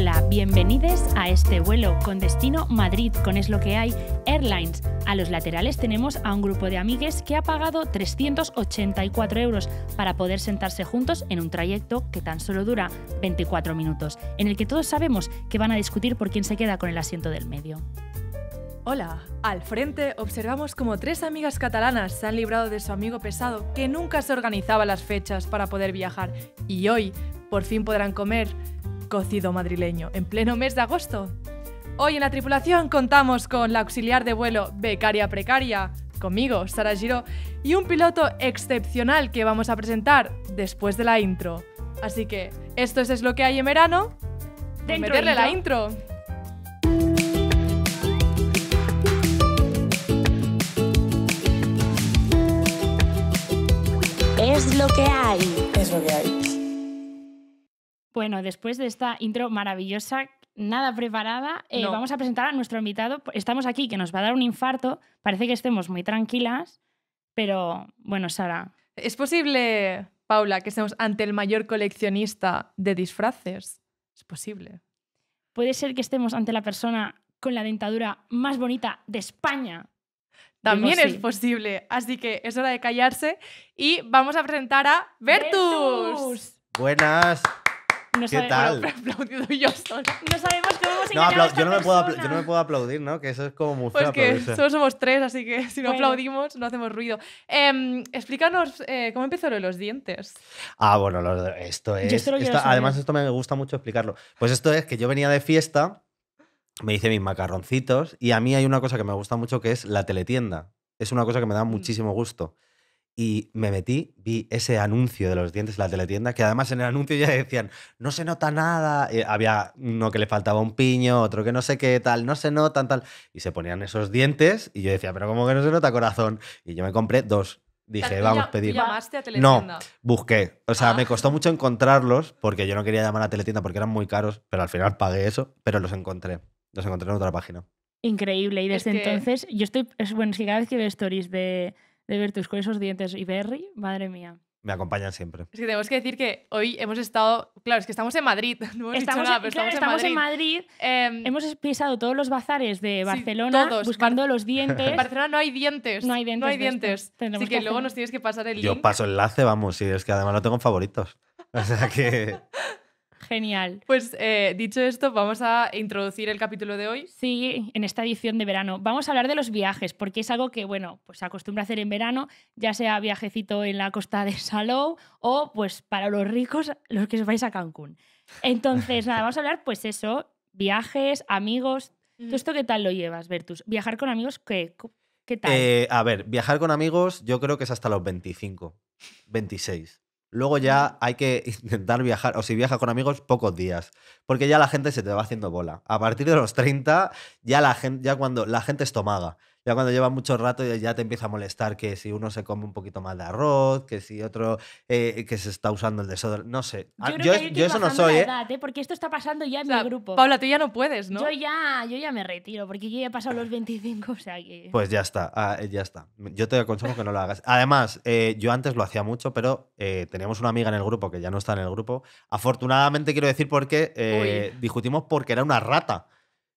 Hola, bienvenidos a este vuelo con destino Madrid, con es lo que hay, Airlines. A los laterales tenemos a un grupo de amigues que ha pagado 384 euros para poder sentarse juntos en un trayecto que tan solo dura 24 minutos, en el que todos sabemos que van a discutir por quién se queda con el asiento del medio. Hola, al frente observamos como tres amigas catalanas se han librado de su amigo pesado que nunca se organizaba las fechas para poder viajar y hoy por fin podrán comer cocido madrileño en pleno mes de agosto. Hoy en la tripulación contamos con la auxiliar de vuelo becaria precaria, conmigo, Sara Giro, y un piloto excepcional que vamos a presentar después de la intro. Así que, esto es lo que hay en verano. meterle la intro. Es lo que hay. Es lo que hay. Bueno, después de esta intro maravillosa, nada preparada, eh, vamos a presentar a nuestro invitado. Estamos aquí, que nos va a dar un infarto. Parece que estemos muy tranquilas, pero bueno, Sara. ¿Es posible, Paula, que estemos ante el mayor coleccionista de disfraces? Es posible. Puede ser que estemos ante la persona con la dentadura más bonita de España. También es posible. Así que es hora de callarse y vamos a presentar a Bertus. Vertus. Buenas. No ¿Qué tal? No sabemos cómo hemos no, a yo, no me puedo yo no me puedo aplaudir, ¿no? Que eso es como muy Pues que solo somos tres, así que si no aplaudimos no hacemos ruido. Em, explícanos eh, cómo empezó lo de los dientes. Ah, bueno, esto es... además, esto me gusta mucho explicarlo. Pues esto es que yo venía de fiesta, me hice mis macarroncitos y a mí hay una cosa que me gusta mucho que es la teletienda. Es una cosa que me da mm. muchísimo gusto y me metí, vi ese anuncio de los dientes en la teletienda, que además en el anuncio ya decían, no se nota nada, eh, había uno que le faltaba un piño, otro que no sé qué, tal, no se notan, tal, y se ponían esos dientes y yo decía, pero como que no se nota corazón? Y yo me compré dos. Dije, vamos, a pedir. llamaste a teletienda? No, busqué. O sea, me ah. costó mucho encontrarlos porque yo no quería llamar a teletienda porque eran muy caros, pero al final pagué eso, pero los encontré. Los encontré en otra página. Increíble. Y desde entonces, yo estoy. Bueno, si cada vez que veo stories de, de ver tus esos dientes y Berry, madre mía. Me acompañan siempre. Es que tenemos que decir que hoy hemos estado. Claro, es que estamos en Madrid. No hemos estamos, nada, estamos, en Madrid. Em, hemos pisado todos los bazares de Barcelona buscando los dientes. En Barcelona no hay dientes. No hay dientes. No hay dientes. Así que, luego nos tienes que pasar el link. Yo paso enlace, vamos, Y es que además lo tengo en favoritos. O sea que. Genial. Pues eh, dicho esto, vamos a introducir el capítulo de hoy. Sí, en esta edición de verano. Vamos a hablar de los viajes, porque es algo que, bueno, pues se acostumbra a hacer en verano, ya sea viajecito en la costa de Salou o, pues, para los ricos, los que os vais a Cancún. Entonces, nada, vamos a hablar, pues eso, viajes, amigos. ¿Tú mm. esto qué tal lo llevas, Bertus? ¿Viajar con amigos qué, tal? Eh, a ver, viajar con amigos yo creo que es hasta los 25, 26. Luego ya hay que intentar viajar, o si viaja con amigos, pocos días, porque ya la gente se te va haciendo bola. A partir de los 30, ya, la gente, ya cuando la gente estomaga ya cuando lleva mucho rato ya te empieza a molestar que si uno se come un poquito más de arroz, que si otro eh, que se está usando el desodorante, no sé. Ah, yo, eso no soy, ¿eh? ¿eh? Porque esto está pasando ya en mi grupo. Paula, tú ya no puedes, ¿no? Yo ya, yo ya me retiro porque yo ya he pasado los 25, o sea que... Pues ya está, ah, ya está. Yo te aconsejo que no lo hagas. Además, eh, yo antes lo hacía mucho, pero teníamos una amiga en el grupo que ya no está en el grupo. Afortunadamente quiero decir porque discutimos porque era una rata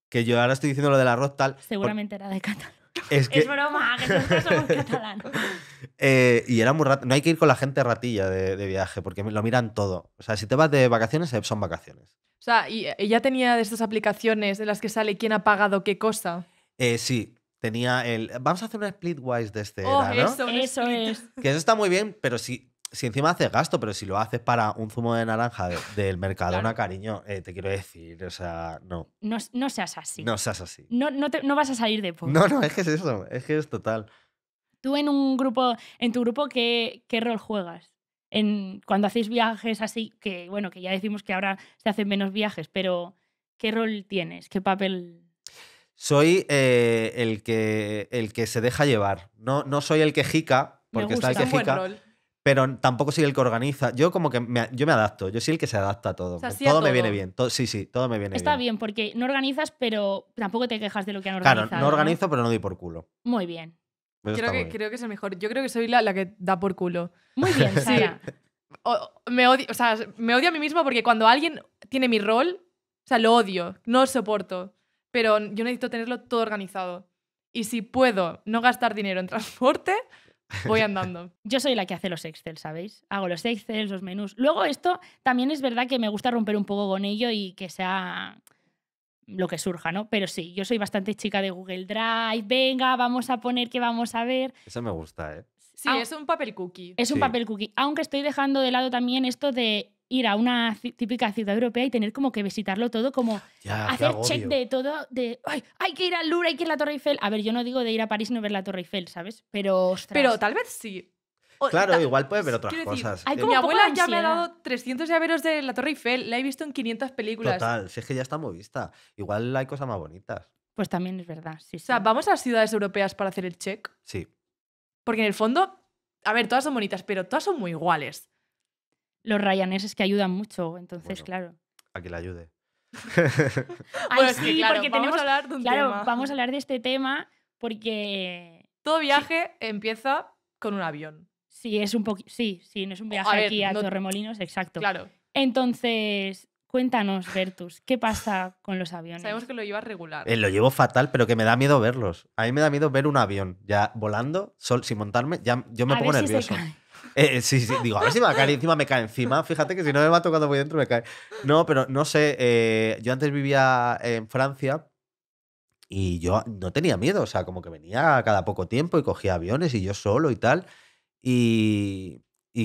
que yo ahora estoy diciendo lo del arroz tal. Seguramente era de Cataluña. Es, que... es broma, que con somos eh, y era muy rato. No hay que ir con la gente ratilla de, viaje, porque lo miran todo. O sea, si te vas de vacaciones, eh, son vacaciones. O sea, ¿y ella tenía de estas aplicaciones de las que sale quién ha pagado qué cosa? Eh, sí, tenía el. Vamos a hacer una splitwise de este. Oh, ¿no? Eso, eso es. Que eso está muy bien, pero si si encima haces gasto, pero si lo haces para un zumo de naranja del Mercadona, cariño, eh, te quiero decir, o sea, no. no. seas así. No seas así. No, vas a salir de poco. No, no, es que es eso, es que es total. Tú en un grupo, en tu grupo, ¿qué, qué rol juegas? En, cuando hacéis viajes así, que bueno, que ya decimos que ahora se hacen menos viajes, pero ¿qué rol tienes? ¿Qué papel? Soy eh, el, que, el que se deja llevar. No, no soy el que jica, porque está el que jica pero tampoco soy el que organiza. Yo como que me, yo me adapto, yo soy el que se adapta a todo. Pues todo, me viene bien, todo, sí, sí, todo me viene bien. Está bien, porque no organizas, pero tampoco te quejas de lo que han organizado. Claro, no organizo, pero no doy por culo. Muy bien. creo que, creo que es el mejor. Yo creo que soy la, que da por culo. Muy bien, sí. me, odio, sea, me odio a mí misma porque cuando alguien tiene mi rol, o sea, lo odio, no lo soporto. Pero yo necesito tenerlo todo organizado. Y si puedo no gastar dinero en transporte, voy andando. Yo soy la que hace los Excel, ¿sabéis? Hago los Excel, los menús. Luego esto también es verdad que me gusta romper un poco con ello y que sea lo que surja, ¿no? Pero sí, yo soy bastante chica de Google Drive, venga, vamos a poner que vamos a ver. Eso me gusta, ¿eh? Sí, es un papel cookie. Es un papel cookie. Aunque estoy dejando de lado también esto de ir a una típica ciudad europea y tener como que visitarlo todo, como hacer check de todo, de Ay, hay que ir a Louvre, hay que ir a la Torre Eiffel. A ver, yo no digo de ir a París no ver la Torre Eiffel, ¿sabes? Pero, Pero tal vez sí. claro, igual puedes ver otras cosas. mi abuela ya me ha dado 300 llaveros de la Torre Eiffel, la he visto en 500 películas. Total, si es que ya está muy vista. Igual hay cosas más bonitas. Pues también es verdad, sí. O sea, ¿vamos a las ciudades europeas para hacer el check? Sí. Porque en el fondo, a ver, todas son bonitas, pero todas son muy iguales los es que ayudan mucho. Entonces, claro. A que le ayude. sí, porque tenemos, vamos a hablar de un claro, vamos a hablar de este tema porque... Todo viaje empieza con un avión. Sí, es un poquito... Sí, sí, no es un viaje aquí a Torremolinos, exacto. Claro. Entonces, Cuéntanos, Bertus, ¿qué pasa con los aviones? Sabemos que lo llevas regular. Eh, lo llevo fatal, pero que me da miedo verlos. A mí me da miedo ver un avión ya volando, sol, sin montarme, ya yo me pongo nervioso. Eh, eh, sí, sí, digo, a ver si me va encima me cae encima. Fíjate que si no me mato cuando voy dentro me cae. No, pero no sé, eh, yo antes vivía en Francia y yo no tenía miedo, o sea, como que venía cada poco tiempo y cogía aviones y yo solo y tal. Y,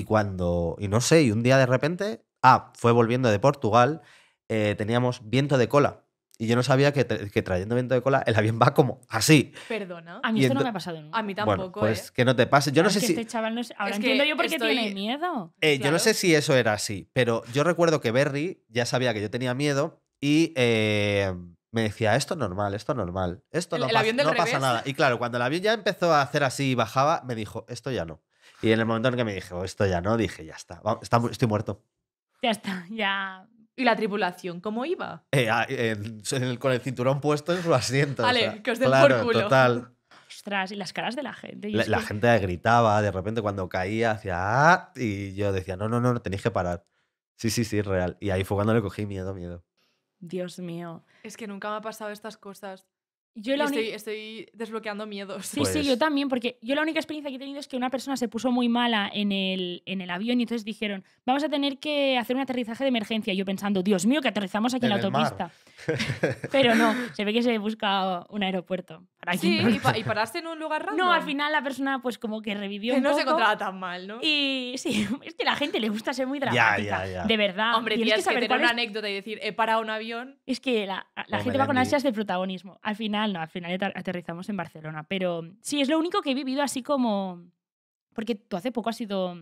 cuando, y no sé, y un día de repente, ah, fue volviendo de Portugal, teníamos viento de cola. Y yo no sabía que, trayendo viento de cola el avión va como así. Perdona. A mí esto no me ha pasado nunca. A mí tampoco. Bueno, pues ¿eh? que no te pase. Yo no, sé que si. Este chaval no es... Ahora entiendo yo por qué tiene miedo. Eh, yo no sé si eso era así, pero yo recuerdo que Berry ya sabía que yo tenía miedo y eh, me decía: esto es normal, esto es normal, esto no, pasa, no pasa nada. Y claro, cuando el avión ya empezó a hacer así y bajaba, me dijo: esto ya no. Y en el momento en que me dijo: esto ya no, dije: ya está, estoy muerto. Ya está, ya ¿Y la tripulación cómo iba? Eh, ah, en el, con el cinturón puesto en su asiento. Vale, que os den claro, por Ostras, y las caras de la gente. La, gente gritaba de repente cuando caía hacia. ¡Ah! Y yo decía, no, no, no, no, tenéis que parar. Sí, sí, sí, real. Y ahí fue cuando le cogí miedo, miedo. Dios mío. Es que nunca me ha pasado estas cosas. Yo estoy, desbloqueando miedos. Sí, sí, yo pues también, porque yo la única experiencia que he tenido es que una persona se puso muy mala en el, en el avión y entonces dijeron, vamos a tener que hacer un aterrizaje de emergencia. yo pensando, Dios mío, que aterrizamos aquí en, la autopista. Pero no, se ve que se busca un aeropuerto. sí, y, paraste en un lugar raro. No, al final la persona pues como que revivió no se encontraba tan mal, ¿no? Y sí, es que a la gente le gusta ser muy dramática. Ya, ya, ya. De verdad. Hombre, tienes que, tener una anécdota y decir, he parado un avión. Es que la, gente va con ansias de protagonismo. Al final, no, al final aterrizamos en Barcelona. Pero sí, es lo único que he vivido así como... Porque tú hace poco has ido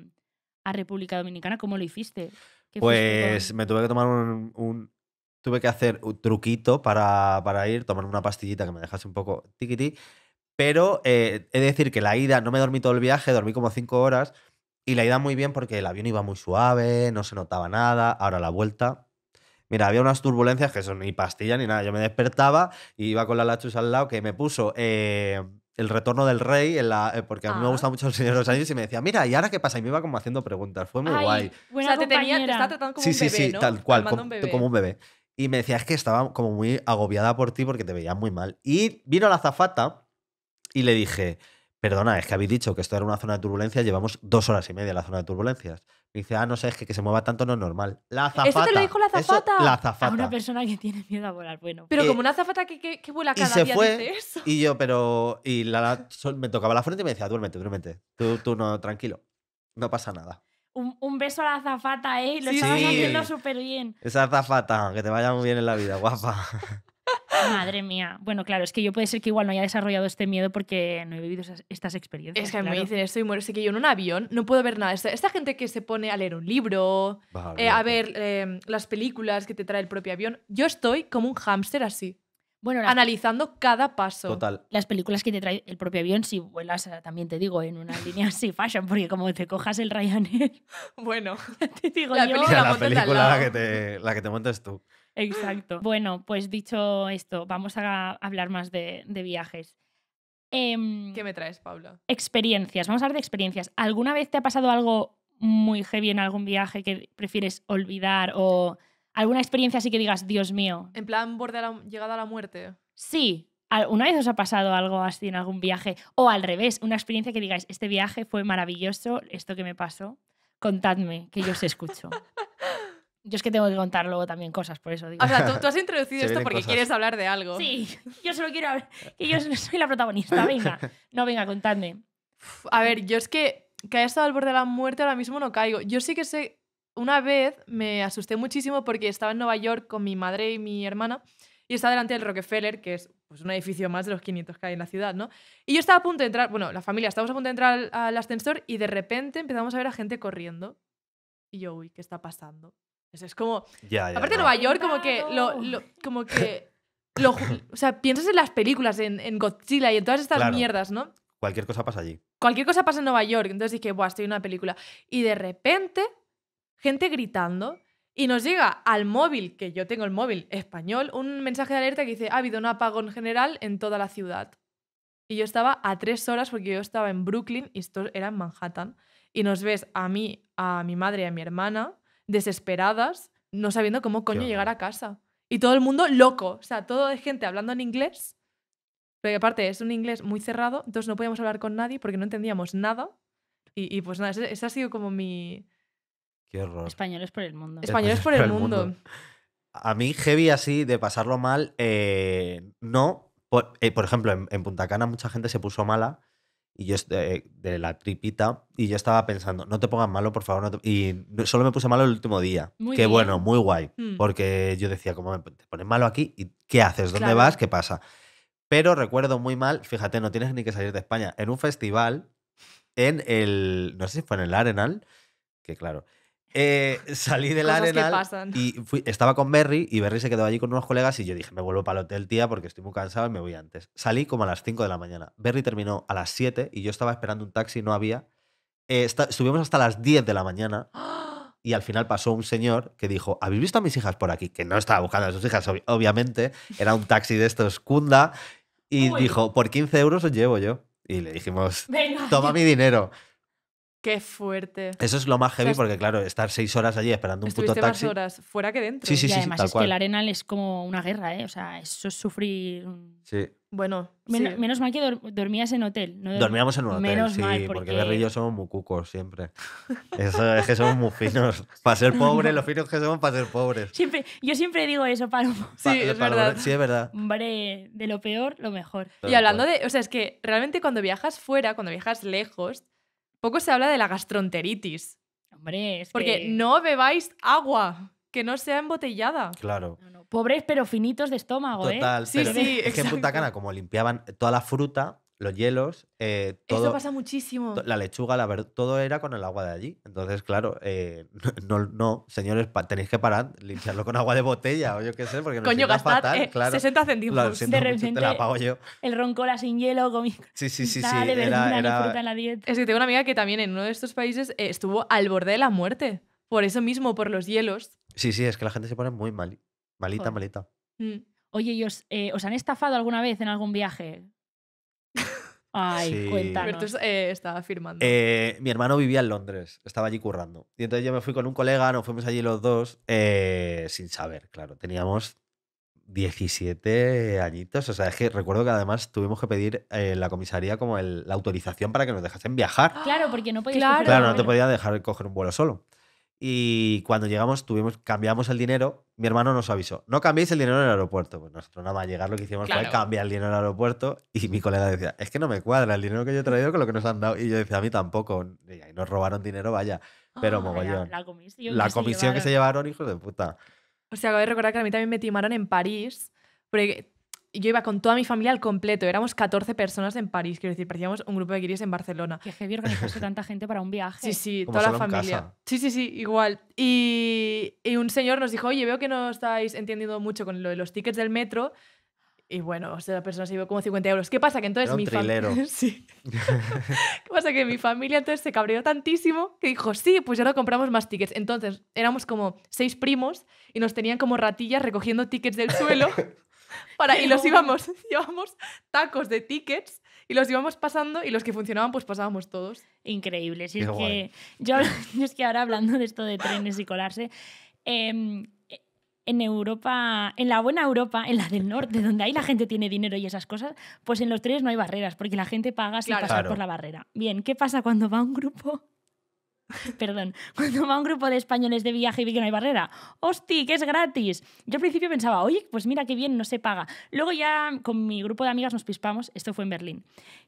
a República Dominicana, ¿cómo lo hiciste? Pues me tuve que tomar un tuve que hacer un truquito para, para ir, tomar una pastillita que me dejase un poco tiquití. Pero eh, he de decir que la ida, no me dormí todo el viaje, dormí como cinco horas. Y la ida muy bien porque el avión iba muy suave, no se notaba nada. Ahora la vuelta. Mira, había unas turbulencias que son ni pastilla ni nada. Yo me despertaba y iba con la Lachus al lado que me puso eh, el retorno del rey, en la, eh, porque a mí me ah. gusta mucho el Señor de los años y me decía, mira, ¿y ahora qué pasa? Y me iba como haciendo preguntas. Fue muy guay. bueno te, tenía, te estaba tratando como sí, un bebé. Sí, sí, tal cual, como un bebé. Y me decía, es que estaba como muy agobiada por ti porque te veía muy mal. Y vino la zafata y le dije, perdona, es que habéis dicho que esto era una zona de turbulencias. llevamos dos horas y media en la zona de turbulencias. Me dice, ah, no sé, es que, que se mueva tanto no es normal. La zafata. Eso te lo dijo la zafata. la zafata. A una persona que tiene miedo a volar, bueno. Pero como una zafata que, vuela cada y se fue, Y yo, pero. Y me tocaba la frente y me decía, duérmete, duérmete. Tú, tú no, tranquilo. No pasa nada. Un, beso a la azafata, ¿eh? Lo estabas haciendo súper bien. Esa azafata, que te vaya muy bien en la vida, guapa. Madre mía. Bueno, claro, es que yo puede ser que igual no haya desarrollado este miedo porque no he vivido estas experiencias. Es que me dicen esto y muero. Sé que yo en un avión no puedo ver nada. Esta, gente que se pone a leer un libro, eh, a ver eh, las películas que te trae el propio avión, yo estoy como un hámster así. Bueno, analizando cada paso. Total. Las películas que te trae el propio avión, si vuelas, eh, también te digo, en una línea así fashion, porque como te cojas el Ryanair. Bueno, te digo la película, la, película la que, te, la montas tú. Exacto. Bueno, pues dicho esto, vamos a hablar más de, viajes. Em, ¿Qué me traes, Paula? Experiencias. Vamos a hablar de experiencias. ¿Alguna vez te ha pasado algo muy heavy en algún viaje que prefieres olvidar o ¿Alguna experiencia así que digas, Dios mío? En plan, borde la, llegada a la muerte. Sí. ¿Una vez os ha pasado algo así en algún viaje? O al revés, una experiencia que digáis, este viaje fue maravilloso, esto que me pasó, contadme, que yo os escucho. Yo es que tengo que contar luego también cosas, por eso digo. O sea, tú, has introducido esto porque quieres hablar de algo. Sí, yo solo quiero hablar. Que yo soy la protagonista, venga. No, venga, contadme. A ver, yo es que que haya estado al borde de la muerte ahora mismo no caigo. Yo sí que sé una vez me asusté muchísimo porque estaba en Nueva York con mi madre y mi hermana y estaba delante del Rockefeller, que es pues, un edificio más de los 500 que hay en la ciudad, ¿no? Y yo estaba a punto de entrar, bueno, la familia, estábamos a punto de entrar al, ascensor y de repente empezamos a ver a gente corriendo. Y yo, uy, ¿qué está pasando? es como... aparte de Nueva York, como que lo, como que... Lo, o sea, piensas en las películas, en, en Godzilla y en todas estas mierdas, ¿no? Cualquier cosa pasa allí. Cualquier cosa pasa en Nueva York. Entonces dije, buah, estoy en una película. Y de repente gente gritando. Y nos llega al móvil, que yo tengo el móvil español, un mensaje de alerta que dice, ha habido un apagón general en toda la ciudad. Y yo estaba a tres horas porque yo estaba en Brooklyn y esto era en Manhattan. Y nos ves a mí, a mi madre y a mi hermana desesperadas, no sabiendo cómo coño llegar a casa. Y todo el mundo loco, o sea, todo de gente hablando en inglés. Pero aparte es un inglés muy cerrado, entonces no podíamos hablar con nadie porque no entendíamos nada. Y, y pues nada, esa ha sido como mi, Qué horror. Españoles por el mundo. Españoles por el mundo. A mí, heavy así, de pasarlo mal, eh, no. Por, eh, ejemplo, en, Punta Cana mucha gente se puso mala y yo eh, de, la tripita y yo estaba pensando, no te pongas malo, por favor. Y solo me puse malo el último día. qué bueno, muy guay. Mm. Porque yo decía, ¿cómo me te pones malo aquí? ¿Y qué haces? ¿Dónde vas? ¿Qué pasa? Pero recuerdo muy mal, fíjate, no tienes ni que salir de España. En un festival, en el. No sé si fue en el Arenal, que claro eh, salí del Cosas Arenal y estaba con Berry y Berry se quedó allí con unos colegas y yo dije, me vuelvo para el hotel, tía, porque estoy muy cansado y me voy antes. Salí como a las 5 de la mañana. Berry terminó a las 7 y yo estaba esperando un taxi, no había. Eh, estuvimos hasta las 10 de la mañana y al final pasó un señor que dijo, ¿habéis visto a mis hijas por aquí? Que no estaba buscando a sus hijas, obviamente. Era un taxi de estos Cunda y dijo, por 15 euros os llevo yo. Y le dijimos, toma mi dinero. Qué fuerte. Eso es lo más heavy porque, claro, estar seis horas allí esperando un puto taxi. más horas fuera que dentro. Sí, sí, y sí. Además, es que el Arenal es como una guerra, ¿eh? O sea, eso es sufrir. Sí. Bueno. Menos mal que dormías en hotel. No Dormíamos en un hotel, sí, porque... Berry somos muy cucos siempre. Eso es que somos muy finos. Para ser pobres, los finos que somos para ser pobres. Siempre, yo siempre digo eso, Palomo. Sí, es verdad. Sí, es verdad. Hombre, de lo peor, lo mejor. Y hablando de. O sea, es que realmente cuando viajas fuera, cuando viajas lejos poco se habla de la gastroenteritis. Hombre, Porque no bebáis agua que no sea embotellada. Claro. Pobres pero finitos de estómago, ¿eh? Total, sí, sí, es que en Punta Cana, como limpiaban toda la fruta, los hielos, eh, todo. Eso pasa muchísimo. La lechuga, la todo era con el agua de allí. Entonces, claro, eh, no, no, señores, tenéis que parar, limpiarlo con agua de botella o yo qué sé, porque Coño, gastad fatal, eh, claro. 60 centímetros. de repente, El roncola sin hielo, comí. Sí, sí, sí, sí. la Es que tengo una amiga que también en uno de estos países estuvo al borde de la muerte. Por eso mismo, por los hielos. Sí, sí, es que la gente se pone muy Malita, malita. Mm. Oye, os, han estafado alguna vez en algún viaje? Ay, sí. cuéntanos. Eh, estaba firmando. Eh, mi hermano vivía en Londres, estaba allí currando. Y entonces yo me fui con un colega, nos fuimos allí los dos, eh, sin saber, claro. Teníamos 17 añitos. O sea, es que recuerdo que además tuvimos que pedir la comisaría como la autorización para que nos dejasen viajar. Claro, porque no podías Claro, no te podían dejar coger un vuelo solo. Y cuando llegamos, tuvimos, cambiamos el dinero. Mi hermano nos avisó: no cambiéis el dinero en el aeropuerto. Pues nosotros nada más llegar, lo que hicimos fue cambiar el dinero en el aeropuerto. Y mi colega decía: es que no me cuadra el dinero que yo he traído con lo que nos han dado. Y yo decía: a mí tampoco. Y nos robaron dinero, vaya. Pero ah, mogollón. La, comisión, que, se llevaron, hijos de puta. O sea, acabo de recordar que a mí también me timaron en París. Porque yo iba con toda mi familia al completo, éramos 14 personas en París, quiero decir, parecíamos un grupo de guiris en Barcelona. Qué heavy organizarse tanta gente para un viaje. Sí, sí, toda la familia. Sí, sí, sí, igual. Y, un señor nos dijo, oye, veo que no estáis entendiendo mucho con lo de los tickets del metro. Y bueno, o sea, la persona se llevó como 50 euros. ¿Qué pasa? Que entonces un mi familia. sí. ¿Qué pasa? Que mi familia entonces se cabreó tantísimo que dijo, sí, pues ya no compramos más tickets. Entonces éramos como seis primos y nos tenían como ratillas recogiendo tickets del suelo Para, y los íbamos, llevamos tacos de tickets y los íbamos pasando y los que funcionaban pues pasábamos todos. Increíble. es que yo, es que ahora hablando de esto de trenes y colarse, em, en Europa, en la buena Europa, en la del norte, donde ahí la gente tiene dinero y esas cosas, pues en los trenes no hay barreras porque la gente paga sin pasar por la barrera. Bien, ¿qué pasa cuando va un grupo Perdón, cuando va un grupo de españoles de viaje y ve que no hay barrera, ¡hosti, que es gratis! Yo al principio pensaba, oye, pues mira qué bien, no se paga. Luego ya con mi grupo de amigas nos pispamos, esto fue en Berlín,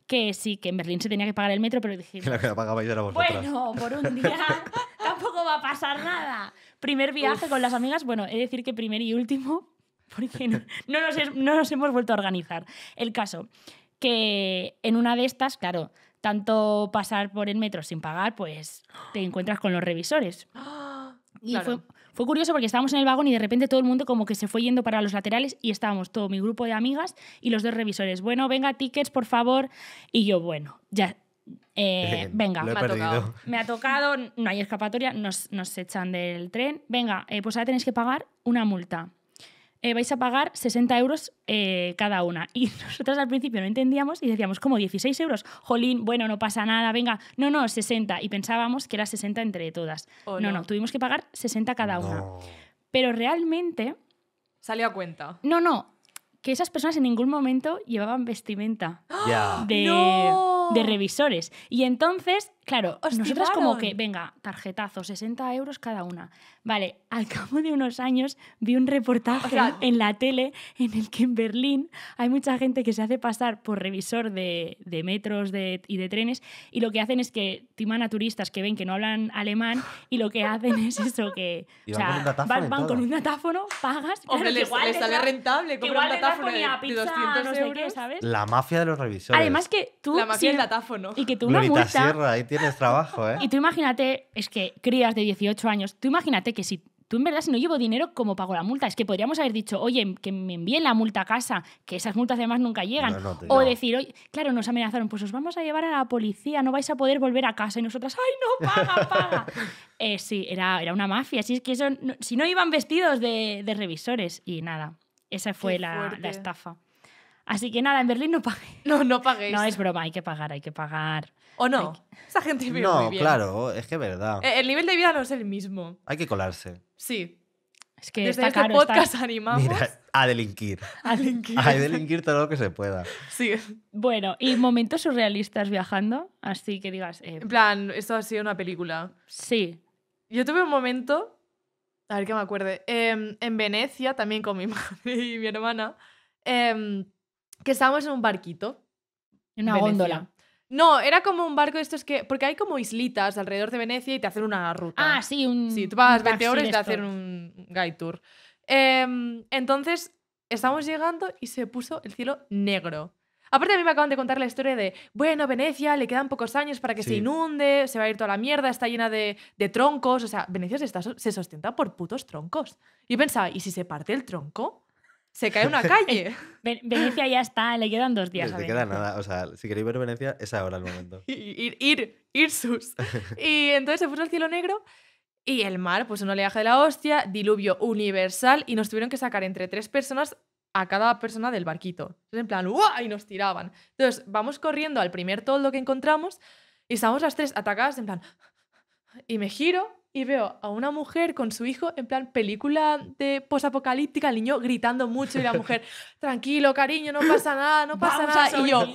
que sí, que en Berlín se tenía que pagar el metro, pero dije... La que la yo era Bueno, por un día tampoco va a pasar nada. Primer viaje con las amigas, bueno, he de decir que primer y último, porque no, nos, no nos hemos vuelto a organizar. El caso, que en una de estas, claro tanto pasar por el metro sin pagar, pues te encuentras con los revisores. Y fue, curioso porque estábamos en el vagón y de repente todo el mundo como que se fue yendo para los laterales y estábamos todo mi grupo de amigas y los dos revisores. Bueno, venga, tickets, por favor. Y yo, bueno, ya. Eh, venga, me ha, tocado, me ha, tocado, no hay escapatoria, nos, echan del tren. Venga, eh, pues ahora tenéis que pagar una multa. Eh, vais a pagar 60 euros eh, cada una. Y nosotros al principio no entendíamos y decíamos, ¿cómo 16 euros? Jolín, bueno, no pasa nada, venga, no, no, 60. Y pensábamos que era 60 entre todas. Oh, no. no, tuvimos que pagar 60 cada una. Pero realmente... Salió a cuenta. No, no, que esas personas en ningún momento llevaban vestimenta de, revisores. Y entonces Claro, nosotras como que, venga, tarjetazo, 60 euros cada una. Vale, al cabo de unos años vi un reportaje en la tele en el que en Berlín hay mucha gente que se hace pasar por revisor de, metros y de trenes y lo que hacen es que timan a turistas que ven que no hablan alemán y lo que hacen es eso que... van, con un datáfono, pagas... Hombre, les, sale rentable comprar un datáfono y 200 ¿sabes? La mafia de los revisores. Además que tú... La mafia Y que tú una multa trabajo, ¿eh? Y tú imagínate, es que crías de 18 años, tú imagínate que si tú en verdad si no llevo dinero, ¿cómo pago la multa? Es que podríamos haber dicho, oye, que me envíen la multa a casa, que esas multas además nunca llegan. o decir, oye, claro, nos amenazaron, pues os vamos a llevar a la policía, no vais a poder volver a casa. Y nosotras, ¡ay, no, paga, paga! Eh, sí, era, era una mafia. Si es que no, si no iban vestidos de, revisores y nada, esa fue la, estafa. Así que nada, en Berlín no pagué. No, no paguéis. No, es broma, hay que pagar, hay que pagar. ¿O no? Esa gente vive no, muy bien. claro, es que es verdad. Eh, el, nivel de vida no es el mismo. Hay que colarse. Sí. Es que Desde este podcast animamos a delinquir. A delinquir. delinquir todo lo que se pueda. Sí. Bueno, y momentos surrealistas viajando, así que digas. Eh, en plan, esto ha sido una película. Sí. Yo tuve un momento. A ver que me acuerde. Em, en Venecia, también con mi madre y mi hermana, em, que estábamos en un barquito. En una góndola. No, era como un barco de estos que. Porque hay como islitas alrededor de Venecia y te hacen una ruta. Ah, sí, un. Sí, tú vas 20 horas y te hacen un guide tour. Em, entonces, estamos llegando y se puso el cielo negro. Aparte, a mí me acaban de contar la historia de, bueno, Venecia, le quedan pocos años para que se inunde, se va a ir toda la mierda, está llena de, troncos. O sea, Venecia se, está, se sostenta por putos troncos. Y pensaba, ¿y si se parte el tronco? se cae una calle. Venecia ya está, le quedan dos días. Le queda nada, o sea, si queréis ver Venecia, es ahora el momento. ir, ir, ir sus. Y entonces se puso el cielo negro y el mar, pues un oleaje de la hostia, diluvio universal y nos tuvieron que sacar entre tres personas a cada persona del barquito. Entonces, en plan, ¡guau! Y nos tiraban. Entonces, vamos corriendo al primer toldo que encontramos y estamos las tres atacadas, en plan, y me giro y veo a una mujer con su hijo en plan película de posapocalíptica, el niño gritando mucho y la mujer, tranquilo, cariño, no pasa nada, no pasa nada. Y yo,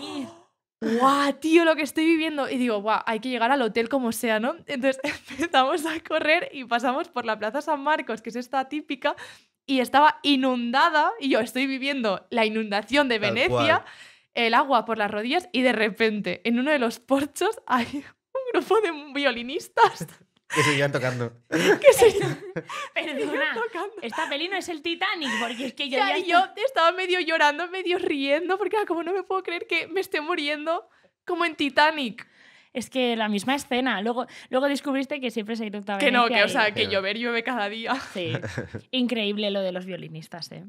guau, tío, lo que estoy viviendo. Y digo, guau, hay que llegar al hotel como sea, ¿no? Entonces empezamos a correr y pasamos por la Plaza San Marcos, que es esta típica, y estaba inundada, y yo estoy viviendo la inundación de Venecia, el agua por las rodillas, y de repente en uno de los porchos hay no de violinistas. Que seguían tocando. Que seguían, Perdona, esta peli no es el Titanic, porque es que yo... Ya, yo estaba medio llorando, medio riendo, porque como no me puedo creer que me esté muriendo como en Titanic. Es que la misma escena. Luego, luego descubriste que siempre se ha Que no, que, o sea, que llover llueve cada día. Sí. Increíble lo de los violinistas, ¿eh?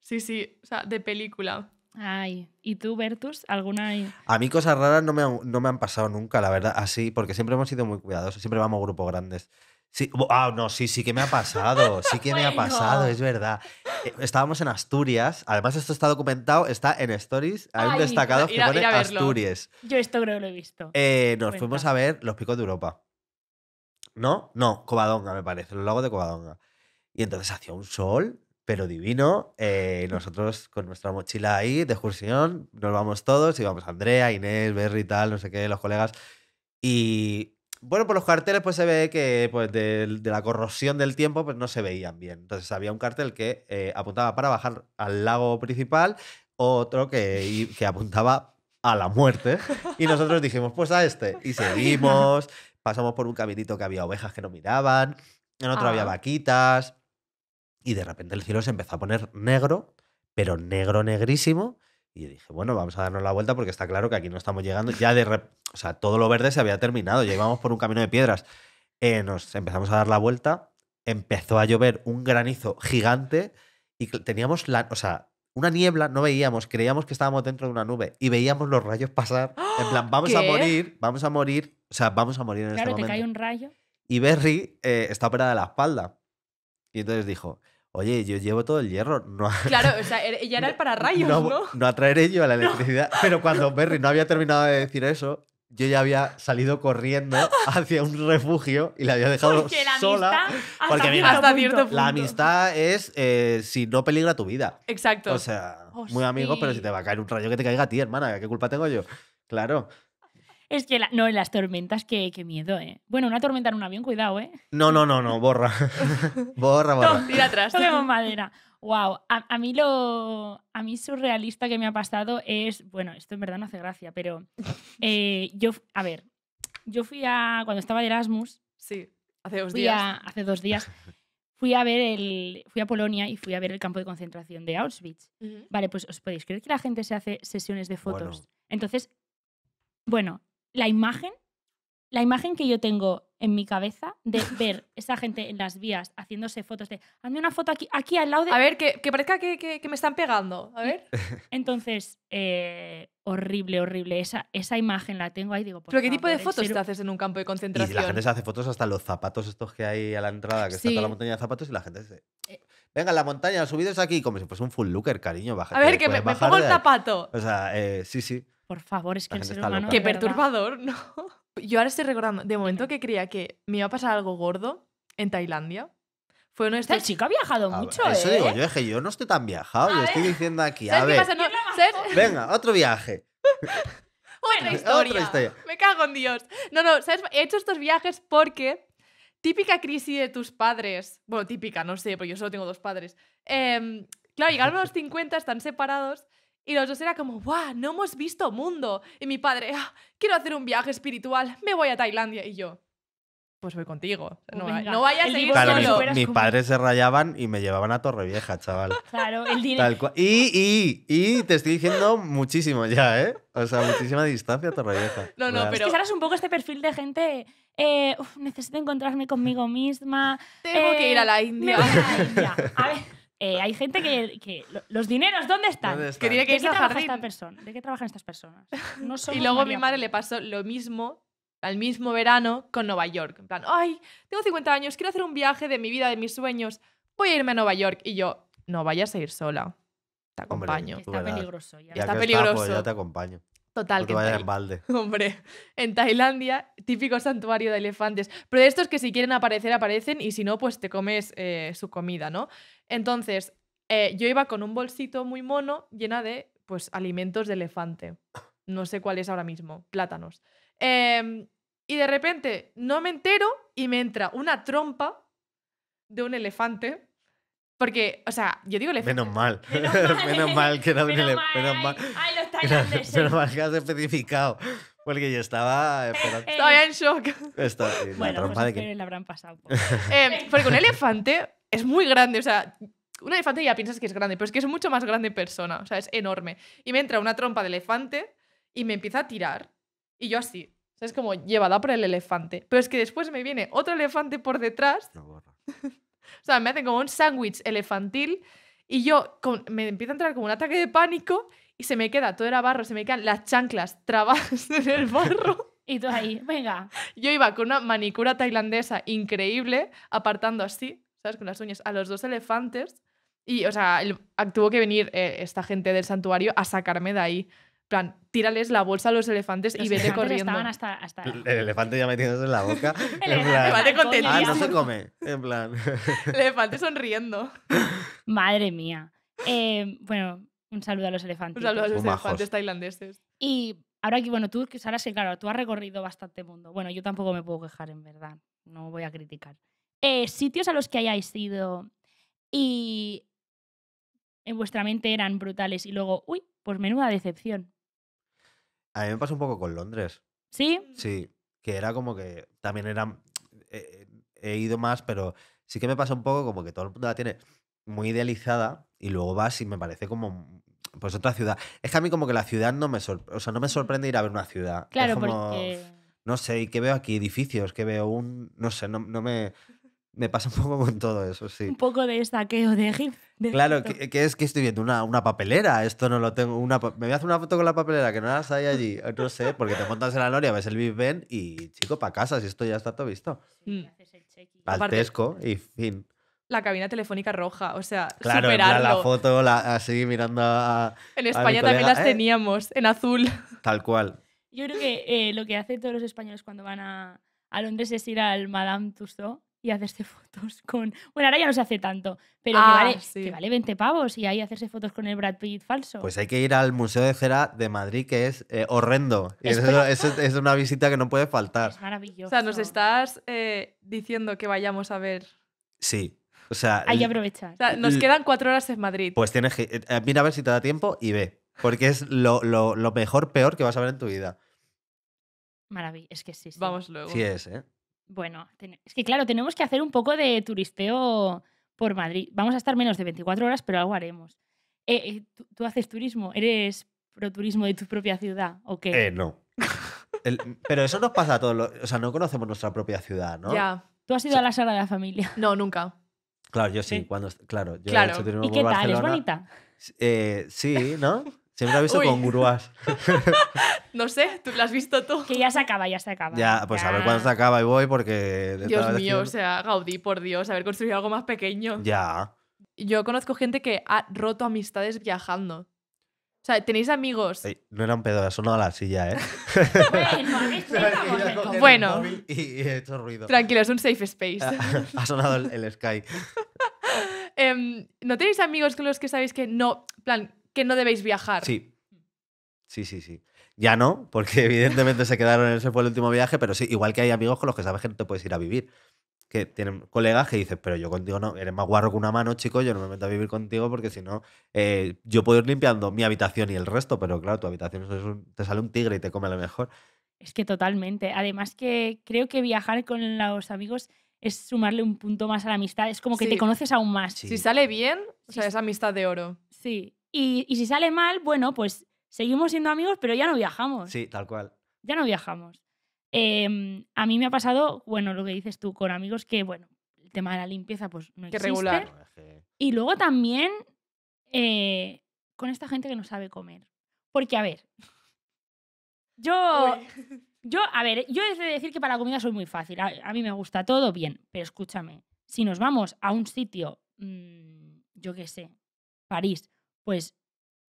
Sí, sí, o sea, de película. Ay, ¿y tú, Bertus? ¿Alguna? A mí cosas raras no me, han, no me han pasado nunca, la verdad, así, porque siempre hemos sido muy cuidadosos, siempre vamos a grupos grandes. Sí, ah, no, sí, sí que me ha pasado, sí que me ha pasado, es verdad. Eh, estábamos en Asturias, además esto está documentado, está en Stories, hay un destacado que pone Asturias. Yo esto creo que lo he visto. Eh, nos fuimos a ver los picos de Europa. ¿No? No, Covadonga me parece, los lagos de Covadonga. Y entonces hacía un sol pero divino. Eh, nosotros con nuestra mochila ahí de excursión, nos vamos todos, íbamos Andrea, Inés, Berry y tal, no sé qué, los colegas. Y bueno, por los carteles pues se ve que pues, de, la corrosión del tiempo pues no se veían bien. Entonces había un cartel que eh, apuntaba para bajar al lago principal, otro que, que apuntaba a la muerte. Y nosotros dijimos, pues a este. Y seguimos, pasamos por un caminito que había ovejas que no miraban, en otro había ah. vaquitas y de repente el cielo se empezó a poner negro, pero negro negrísimo. Y dije, bueno, vamos a darnos la vuelta porque está claro que aquí no estamos llegando. Ya de repente o sea, todo lo verde se había terminado, ya íbamos por un camino de piedras. Eh, nos empezamos a dar la vuelta, empezó a llover un granizo gigante y teníamos la, o sea, una niebla, no veíamos, creíamos que estábamos dentro de una nube y veíamos los rayos pasar. En ¡Ah! plan, vamos a morir, vamos a morir, o sea, vamos a morir en este momento. Claro, te cae un rayo. Y Berry eh, está operada de la espalda. Y entonces dijo, oye, yo llevo todo el hierro. No, claro, o sea, ella er, era el pararrayos, ¿no? No, atraeré yo a la electricidad. Pero cuando Berry no había terminado de decir eso, yo ya había salido corriendo hacia un refugio y la había dejado sola. Hasta porque la amistad es eh, si no peligra tu vida. Exacto. O sea, muy amigo, pero si te va a caer un rayo que te caiga a ti, hermana, ¿qué culpa tengo yo? Claro. Es que no, en las tormentas, qué, miedo, ¿eh? Bueno, una tormenta en un avión, cuidado, ¿eh? No, no, no, no, borra. borra, borra. No, tira atrás. tomemos madera. Wow, a, mí lo a mí surrealista que me ha pasado es, bueno, esto en verdad no hace gracia, pero eh, yo, a ver, yo fui a, cuando estaba de Erasmus, sí, hace dos días, hace dos días, fui a ver el, fui a Polonia y fui a ver el campo de concentración de Auschwitz. Vale, pues os podéis creer que la gente se hace sesiones de fotos. Entonces, bueno, la imagen, la imagen que yo tengo en mi cabeza de ver esa gente en las vías haciéndose fotos de, hazme una foto aquí, aquí al lado de... A ver, que, que parezca que, que, me están pegando. A ver. Entonces, eh, horrible, horrible. Esa, esa imagen la tengo ahí. Digo, ¿Pero qué tipo de fotos te haces en un campo de concentración? Y la gente se hace fotos hasta los zapatos estos que hay a la entrada, que está toda la montaña de zapatos y la gente se... Eh. Venga, la montaña, subidos aquí, como si fuese un full looker, cariño. Baja, a ver, que me, me, pongo el zapato. O sea, eh, sí, sí. Por favor, es que el ser humano. Qué perturbador, ¿no? Yo ahora estoy recordando, de momento que creía que me iba a pasar algo gordo en Tailandia. Fue uno de este estos... chica ha viajado mucho, ¿eh? Eso digo ¿eh? yo, es yo no estoy tan viajado. yo estoy diciendo aquí, a ver. pasa? venga, otro viaje. Buena historia. Me cago en Dios. No, no, ¿sabes? He hecho estos viajes porque típica crisis de tus padres. Bueno, típica, no sé, porque yo solo tengo dos padres. Em, claro, llegaron a los 50, están separados y los dos era como, ¡guau! No hemos visto mundo. Y mi padre, ah, quiero hacer un viaje espiritual, me voy a Tailandia. Y yo, pues voy contigo. No, vayas a ir solo. Mis, padre padres se rayaban y me llevaban a Torrevieja, chaval. Claro, el dinero. Y, y, y te estoy diciendo muchísimo ya, ¿eh? O sea, muchísima distancia a Torrevieja. No, no, pero... Es que un poco este perfil de gente... Eh, uf, necesito encontrarme conmigo misma. Tengo que ir a la eh, India. a la India. A ver... Eh, hay gente que, los dineros dónde están. ¿De, qué trabajan estas personas? y luego mi madre le pasó lo mismo al mismo verano con Nueva York. En plan, ay, tengo 50 años, quiero hacer un viaje de mi vida, de mis sueños, voy a irme a Nueva York. Y yo, no vayas a ir sola, te acompaño. está, peligroso, ya. está pues, peligroso. ya te acompaño. Total, que vaya en balde. Hombre, en Tailandia, típico santuario de elefantes. Pero de estos que si quieren aparecer, aparecen y si no, pues te comes eh, su comida, ¿no? Entonces, eh, yo iba con un bolsito muy mono llena de pues alimentos de elefante. No sé cuál es ahora mismo, plátanos. Em, y de repente no me entero y me entra una trompa de un elefante. Porque, o sea, yo digo elefante. Menos mal. Menos mal, que era un elefante. Menos mal. Pero más que has especificado. Porque yo estaba eh, eh, eh. Estaba en shock. Pues trompa porque un elefante es muy grande, o sea, un elefante ya piensas que es grande, pero es que es mucho más grande persona, o sea, es enorme. Y me entra una trompa de elefante y me empieza a tirar. Y yo así, o es como llevada por el elefante. Pero es que después me viene otro elefante por detrás. o sea, me hacen como un sándwich elefantil y yo me empieza a entrar como un ataque de pánico y se me queda, todo era barro, se me quedan las chanclas trabas en el barro. Y tú ahí, venga. Yo iba con una manicura tailandesa increíble, apartando así, ¿sabes? Con las uñas, a los dos elefantes. Y, o sea, tuvo que venir eh, esta gente del santuario a sacarme de ahí. plan, tírales la bolsa a los elefantes y vete corriendo. El elefante ya metiéndose en la boca. el elefante Ah, no se come. En plan. el elefante sonriendo. Madre mía. Eh, bueno, un saludo a los elefantes. Un saludo a los elefantes tailandeses. Y ahora aquí, bueno, tú, que Sara, sí, claro, tú has recorrido bastante mundo. Bueno, yo tampoco me puedo quejar, en verdad. No voy a criticar. Eh, sitios a los que hayáis ido y en vuestra mente eran brutales y luego, uy, pues menuda decepción. A mí me pasó un poco con Londres. ¿Sí? Sí, que era como que también eran... Eh, eh, he ido más, pero sí que me pasa un poco como que todo el mundo la tiene muy idealizada y luego vas y me parece como pues otra ciudad. Es que a mí como que la ciudad no me sorprende, no me sorprende ir a ver una ciudad. Claro, No sé, ¿y qué veo aquí? Edificios, que veo un... No sé, no, me... Me pasa un poco con todo eso, sí. Un poco de saqueo de Egipto. Claro, que, es que estoy viendo una, papelera, esto no lo tengo. Una, me voy a hacer una foto con la papelera, que no las hay allí, eh, no sé, porque te montas en la noria, ves el Big Ben y chico, para casa, si esto ya está todo visto. Sí, mm. haces el check y fin la cabina telefónica roja, o sea, superarlo. Claro, la foto la, así mirando a. En España también las eh". teníamos, en azul. Tal cual. Yo creo que eh, lo que hacen todos los españoles cuando van a, Londres es ir al Madame Tussauds y hacerse fotos con. Bueno, ahora ya no se hace tanto, pero que, ah, vale, vale, 20 pavos y ahí hacerse fotos con el Brad Pitt falso. Pues hay que ir al Museo de Cera de Madrid, que es eh, horrendo. es, una visita que no puede faltar. Es maravilloso. O sea, nos estás diciendo que vayamos a ver. Sí. O sea, hay que aprovechar. nos quedan cuatro horas en Madrid. Pues tienes que. Eh, eh, mira a ver si te da tiempo y ve. Porque es lo, mejor, peor que vas a ver en tu vida. Maravilla, es que sí, Vamos luego. Sí es, ¿eh? Bueno, es que claro, tenemos que hacer un poco de turisteo por Madrid. Vamos a estar menos de 24 horas, pero algo haremos. Eh, ¿tú, haces turismo? ¿Eres pro turismo de tu propia ciudad qué? Eh, no. pero eso nos pasa a todos. o sea, no conocemos nuestra propia ciudad, ¿no? Ya. ¿Tú has ido a la sala de la Familia? No, nunca. Claro, yo sí, cuando... Claro, yo He hecho ¿Y qué tal? ¿Es bonita? Eh, sí, ¿no? Siempre la he visto con gurúas. no sé, tú la has visto tú. Que ya se acaba, ya se acaba. Ya, pues a ver cuándo se acaba y voy porque... Dios mío, o sea, Gaudí, por Dios, haber construido algo más pequeño. Ya. Yo conozco gente que ha roto amistades viajando. O sea, tenéis amigos. no era un pedo, ha sonado la silla, ¿eh? bueno, Tranquilo, es un safe space. Ah, ha sonado el, Sky. Em, ¿No tenéis amigos con los que sabéis que no, plan, que no debéis viajar? Sí. Sí, sí, sí. Ya no, porque evidentemente se quedaron en ese fue el último viaje, pero sí, igual que hay amigos con los que sabes que no te puedes ir a vivir que tienen colegas que dices, pero yo contigo no, eres más guarro que una mano, chico, yo no me meto a vivir contigo porque si no, eh, yo puedo ir limpiando mi habitación y el resto, pero claro, tu habitación te sale un tigre y te come lo mejor. Es que totalmente. Además que creo que viajar con los amigos es sumarle un punto más a la amistad, es como que te conoces aún más. Si sale bien, o sea, es amistad de oro. Sí, y, y si sale mal, bueno, pues seguimos siendo amigos, pero ya no viajamos. Sí, tal cual. Ya no viajamos. Em, a mí me ha pasado, bueno, lo que dices tú, con amigos que, bueno, el tema de la limpieza pues no Qué Que regular. Y luego también eh, con esta gente que no sabe comer. Porque, a ver, yo... Yo, a ver, yo he de decir que para la comida soy muy fácil. A, mí me gusta todo bien, pero escúchame, si nos vamos a un sitio, mm, yo qué sé, París, pues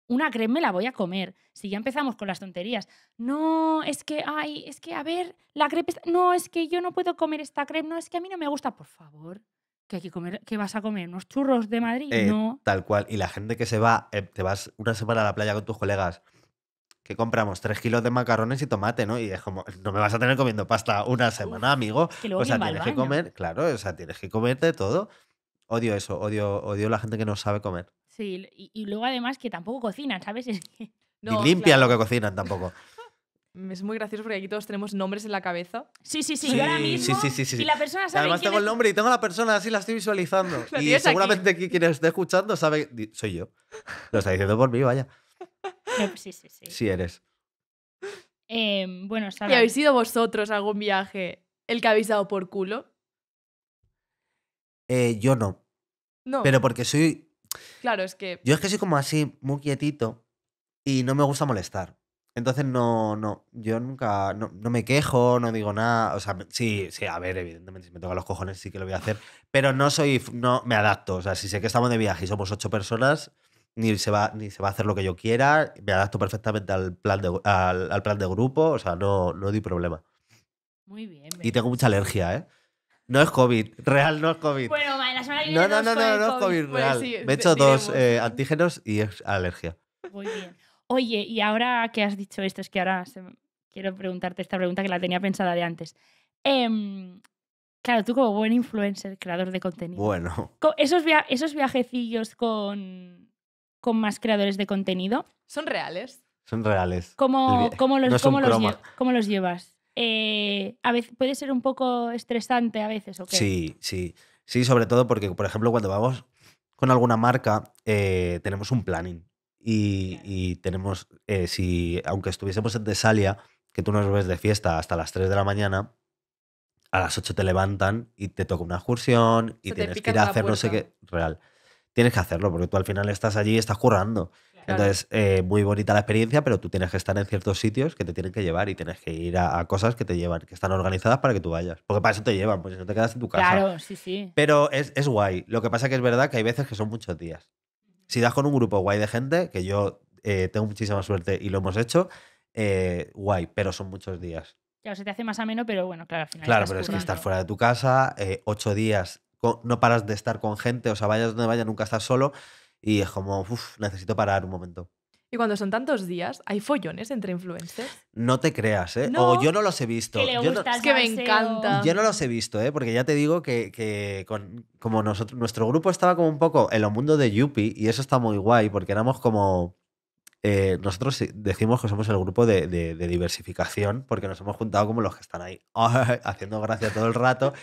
una creme me la voy a comer. Si ya empezamos con las tonterías, no, es que, ay, es que, a ver, la crepe, no, es que yo no puedo comer esta crema no, es que a mí no me gusta, por favor. que hay que comer, que vas a comer? ¿Unos churros de Madrid? Eh, no. Tal cual. Y la gente que se va, eh, te vas una semana a la playa con tus colegas, que compramos tres kilos de macarrones y tomate, ¿no? Y es como, no me vas a tener comiendo pasta una semana, amigo. o sea, tienes que comer, claro, o sea, tienes que comerte todo. Odio eso, odio, odio la gente que no sabe comer. Sí, y, luego además que tampoco cocinan, ¿sabes? Y limpian lo que cocinan tampoco. Mm, es muy gracioso porque aquí todos tenemos nombres en la cabeza. Sí, sí, sí. ahora mismo, Y la persona sabe. Además, tengo el nombre y tengo a la persona así, la estoy visualizando. y seguramente aquí. quien esté escuchando sabe. Soy yo. Lo está diciendo por mí, vaya. Pues sí, sí, sí. Sí eres. Em, bueno, Sara. ¿Y habéis sido vosotros algún viaje el que habéis dado por culo? Eh, yo no. No. Pero porque soy Claro, es que. Yo es que soy como así, muy quietito y no me gusta molestar. Entonces no, no, yo nunca, no, me quejo, no digo nada, o sea, sí, sí, a ver, evidentemente si me toca los cojones sí que lo voy a hacer, pero no soy, no, me adapto, o sea, si sé que estamos de viaje y somos ocho personas, ni se va, ni se va a hacer lo que yo quiera, me adapto perfectamente al plan de, al, plan de grupo, o sea, no, no doy problema. Muy bien. Y tengo mucha alergia, ¿eh? No es COVID, real no es COVID. Bueno, la No, no, no, no, es COVID real. Me he hecho dos eh, antígenos y es alergia. Muy bien. Oye, y ahora que has dicho esto, es que ahora quiero preguntarte esta pregunta que la tenía pensada de antes. Em, claro, tú como buen influencer, creador de contenido. Bueno. Esos, viajecillos con, más creadores de contenido. ¿Son reales? Son reales. ¿Cómo, cómo los llevas? Eh, a veces, puede ser un poco estresante a veces, Sí, sí. Sí, sobre todo porque, por ejemplo, cuando vamos con alguna marca, eh, tenemos un planning. Y, tenemos, eh, si aunque estuviésemos en Tesalia, que tú nos ves de fiesta hasta las 3 de la mañana, a las 8 te levantan y te toca una excursión y tienes que ir a hacer no sé qué. Real. Tienes que hacerlo porque tú al final estás allí y estás currando. Entonces, eh, muy bonita la experiencia, pero tú tienes que estar en ciertos sitios que te tienen que llevar y tienes que ir a, cosas que te llevan, que están organizadas para que tú vayas. Porque para eso te llevan, pues si no te quedas en tu casa. Claro, sí, sí. Pero es, es guay. Lo que pasa que es verdad que hay veces que son muchos días. Si das con un grupo guay de gente, que yo eh, tengo muchísima suerte y lo hemos hecho, eh, guay, pero son muchos días. Claro, se te hace más ameno, pero bueno, claro, al final. Claro, pero es que estar fuera de tu casa, ocho días, no paras de estar con gente, o sea, vayas donde vayas, nunca estás solo. Y es como, uff, necesito parar un momento. Y cuando son tantos días, ¿hay follones entre influencers? No te creas, ¿eh? o yo no los he visto. Que yo no, es que me encanta. Yo no los he visto, ¿eh? Porque ya te digo que, como nosotros, nuestro grupo estaba como un poco en lo mundo de Yupi y eso está muy guay porque éramos como... Eh, nosotros decimos que somos el grupo de, de, diversificación porque nos hemos juntado como los que están ahí haciendo gracia todo el rato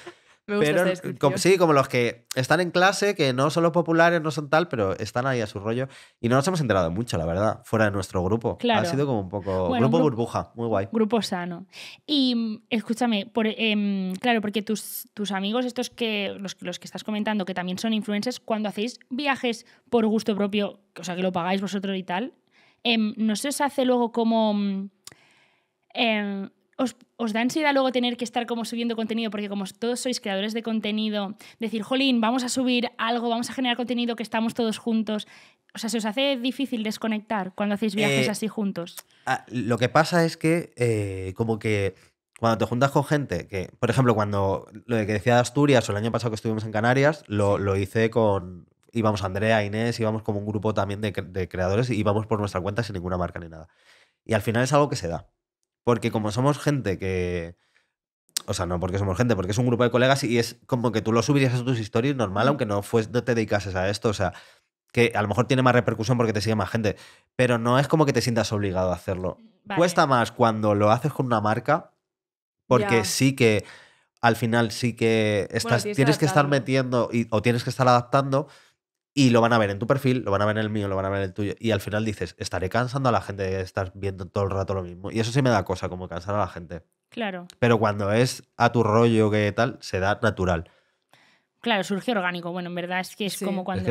pero, eh, sí, como los que están en clase, que no son los populares, no son tal, pero están ahí a su rollo. Y no nos hemos enterado mucho, la verdad, fuera de nuestro grupo. Claro. Ha sido como un poco. grupo burbuja, muy guay. Grupo sano. Y mm, escúchame, por, em, claro, porque tus, tus amigos, estos que los, los que estás comentando, que también son influencers, cuando hacéis viajes por gusto propio, o sea, que lo pagáis vosotros y tal, em, ¿no se os hace luego como. Mm, em, os, da ansiedad luego tener que estar como subiendo contenido, porque como todos sois creadores de contenido, decir, jolín, vamos a subir algo, vamos a generar contenido que estamos todos juntos. O sea, ¿se os hace difícil desconectar cuando hacéis viajes eh, así juntos? Ah, lo que pasa es que eh, como que cuando te juntas con gente, que por ejemplo cuando lo que decía Asturias o el año pasado que estuvimos en Canarias, lo, hice con, íbamos Andrea, Inés, íbamos como un grupo también de, de creadores y íbamos por nuestra cuenta sin ninguna marca ni nada. Y al final es algo que se da porque como somos gente que... O sea, no porque somos gente, porque es un grupo de colegas y es como que tú lo subirías a tus historias normal, aunque no, te dedicases a esto. O sea, que a lo mejor tiene más repercusión porque te sigue más gente, pero no es como que te sientas obligado a hacerlo. Mm, Cuesta más cuando lo haces con una marca, porque sí que al final sí que estás, tienes, que estar metiendo o tienes que estar adaptando y lo van a ver en tu perfil, lo van a ver en el mío, lo van a ver en el tuyo. Y al final dices, estaré cansando a la gente de estar viendo todo el rato lo mismo. Y eso sí me da cosa, como cansar a la gente. Claro. Pero cuando es a tu rollo que tal, se da natural. Claro, surge orgánico. Bueno, en verdad es que es como cuando,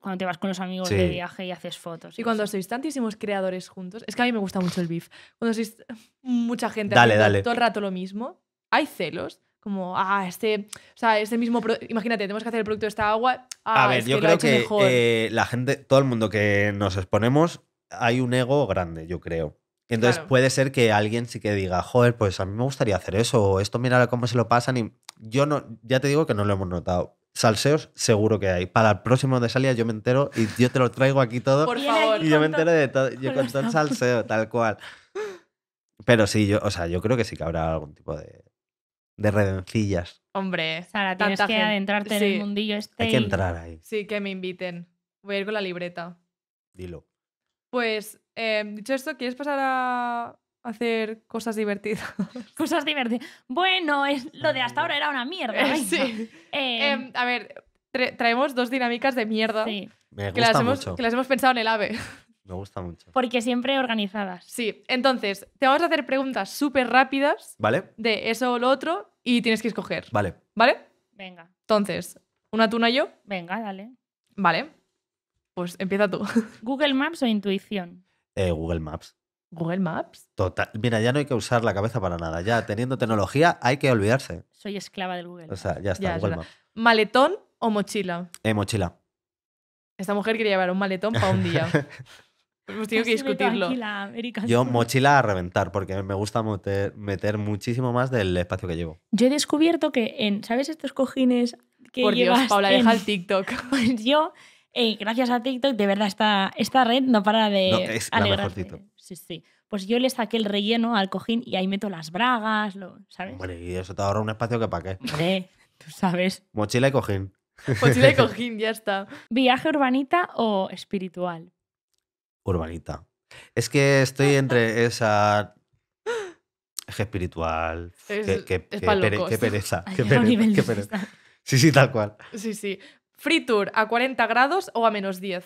cuando te vas con los amigos de viaje y haces fotos. Y, cuando sois tantísimos creadores juntos, es que a mí me gusta mucho el beef. Cuando sois mucha gente dale, todo el rato lo mismo, hay celos como, ah, este, o sea, este mismo, imagínate, tenemos que hacer el producto de esta agua. a ah, ver, yo creo que eh, la gente, todo el mundo que nos exponemos, hay un ego grande, yo creo. Entonces puede ser que alguien sí que diga, joder, pues a mí me gustaría hacer eso, o esto mira cómo se lo pasan y yo no, ya te digo que no lo hemos notado. Salseos seguro que hay. Para el próximo de salida yo me entero y yo te lo traigo aquí todo. Por favor. Y yo me entero de todo. Yo con todo el salseo, tal cual. Pero sí, yo, o sea, yo creo que sí que habrá algún tipo de, de redencillas. Hombre, Sara, tienes que adentrarte en el mundillo este. Hay que entrar ahí. Sí, que me inviten. Voy a ir con la libreta. Dilo. Pues, em, dicho esto, ¿quieres pasar a hacer cosas divertidas? cosas divertidas. Bueno, es, lo de hasta ahora era una mierda. sí. Em, em, a ver, traemos dos dinámicas de mierda. que, las Hemos, que las hemos pensado en el AVE. Me gusta mucho. Porque siempre organizadas. Sí, entonces, te vamos a hacer preguntas súper rápidas. Vale. De eso o lo otro y tienes que escoger. Vale. ¿Vale? Venga. Entonces, ¿una tú, una yo? Venga, dale. Vale. Pues empieza tú. ¿Google Maps o intuición? Eh, Google Maps. ¿Google Maps? Total. Mira, ya no hay que usar la cabeza para nada. Ya teniendo tecnología hay que olvidarse. Soy esclava del Google. O sea, ya está, Google ¿Maletón o mochila? Eh, mochila. Esta mujer quería llevar un maletón para un día. Hemos pues que discutirlo. Yo mochila a reventar, porque me gusta meter, muchísimo más del espacio que llevo. Yo he descubierto que en, ¿sabes estos cojines que Por Dios, Paula, deja el TikTok. Pues yo, eh, gracias a TikTok, de verdad, esta, esta red no para de sí, sí. Pues yo le saqué el relleno al cojín y ahí meto las bragas, lo, ¿sabes? Hombre, y eso te ahorra un espacio que para qué. tú sabes. Mochila y cojín. Mochila y cojín, ya está. ¿Viaje urbanita o espiritual? urbanita. Es que estoy entre esa eje espiritual. que, pereza. Qué pereza, Sí, sí, tal cual. Sí, sí. Free tour a 40 grados o a menos 10.